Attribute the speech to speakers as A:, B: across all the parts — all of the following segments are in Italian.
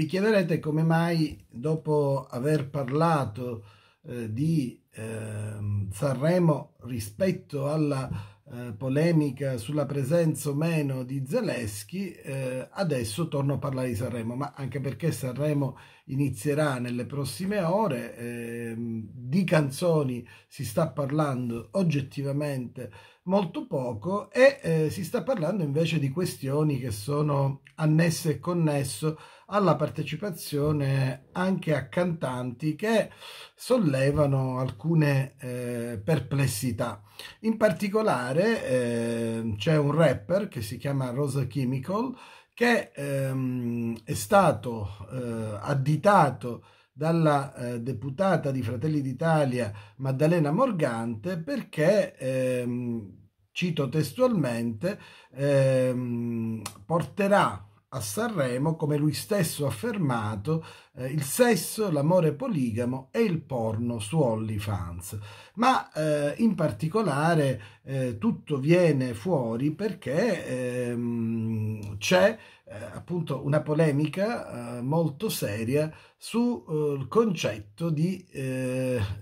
A: Vi chiederete come mai dopo aver parlato eh, di eh, Sanremo rispetto alla eh, polemica sulla presenza o meno di Zelensky, eh, adesso torno a parlare di Sanremo, ma anche perché Sanremo inizierà nelle prossime ore, ehm, di canzoni si sta parlando oggettivamente molto poco e eh, si sta parlando invece di questioni che sono annesse e connesse alla partecipazione anche a cantanti che sollevano alcune eh, perplessità. In particolare eh, c'è un rapper che si chiama Rosa Chemical che ehm, è stato eh, additato dalla eh, deputata di Fratelli d'Italia Maddalena Morgante perché, ehm, cito testualmente, ehm, porterà a Sanremo, come lui stesso ha affermato, eh, il sesso, l'amore poligamo e il porno su OnlyFans. Ma eh, in particolare eh, tutto viene fuori perché ehm, c'è eh, appunto una polemica eh, molto seria sul eh, concetto di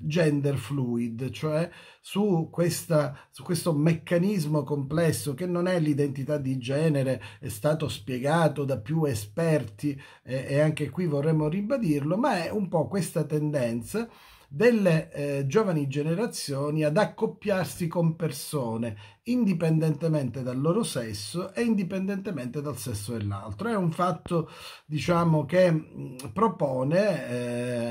A: gender fluid, cioè su, questa, su questo meccanismo complesso che non è l'identità di genere, è stato spiegato da più esperti e anche qui vorremmo ribadirlo, ma è un po' questa tendenza delle eh, giovani generazioni ad accoppiarsi con persone indipendentemente dal loro sesso e indipendentemente dal sesso dell'altro. È un fatto, diciamo, che propone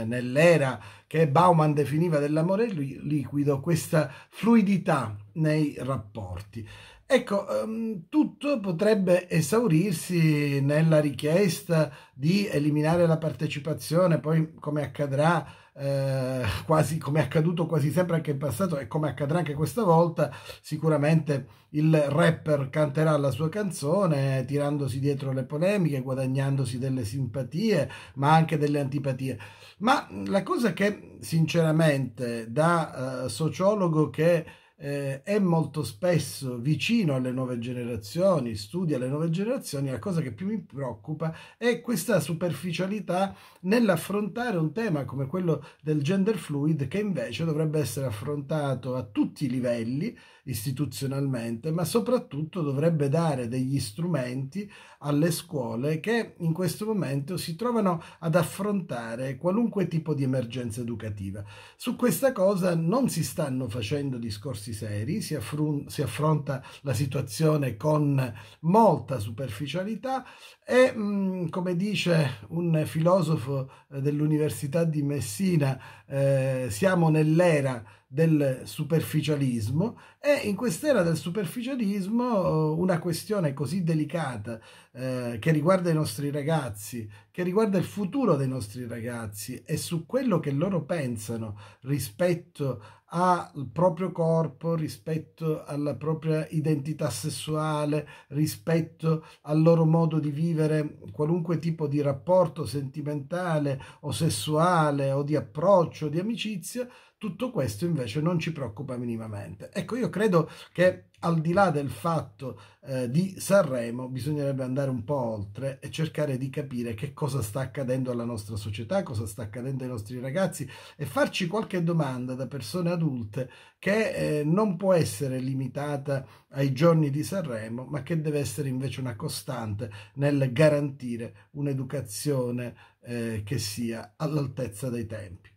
A: eh, nell'era che Bauman definiva dell'amore li liquido questa fluidità nei rapporti. Ecco, ehm, tutto potrebbe esaurirsi nella richiesta di eliminare la partecipazione, poi come accadrà eh, quasi come è accaduto quasi sempre anche in passato e come accadrà anche questa volta, sicuramente il rapper canterà la sua canzone tirandosi dietro le polemiche, guadagnandosi delle simpatie, ma anche delle antipatie. Ma la cosa che sinceramente da eh, sociologo che eh, è molto spesso vicino alle nuove generazioni, studia le nuove generazioni, la cosa che più mi preoccupa è questa superficialità nell'affrontare un tema come quello del gender fluid che invece dovrebbe essere affrontato a tutti i livelli istituzionalmente, ma soprattutto dovrebbe dare degli strumenti alle scuole che in questo momento si trovano ad affrontare qualunque tipo di emergenza educativa. Su questa cosa non si stanno facendo discorsi seri, si, affron si affronta la situazione con molta superficialità e, mh, mm, come dice un filosofo eh, dell'Università di Messina, eh, siamo nell'era del superficialismo e in quest'era del superficialismo eh, una questione così delicata eh, che riguarda i nostri ragazzi che riguarda il futuro dei nostri ragazzi e su quello che loro pensano rispetto al proprio corpo, rispetto alla propria identità sessuale, rispetto al loro modo di vivere qualunque tipo di rapporto sentimentale o sessuale o di approccio, di amicizia, tutto questo invece non ci preoccupa minimamente. Ecco, io credo che al di là del fatto eh, di Sanremo, bisognerebbe andare un po' oltre e cercare di capire che cosa sta accadendo alla nostra società, cosa sta accadendo ai nostri ragazzi e farci qualche domanda da persone adulte che eh, non può essere limitata ai giorni di Sanremo, ma che deve essere invece una costante nel garantire un'educazione eh, che sia all'altezza dei tempi.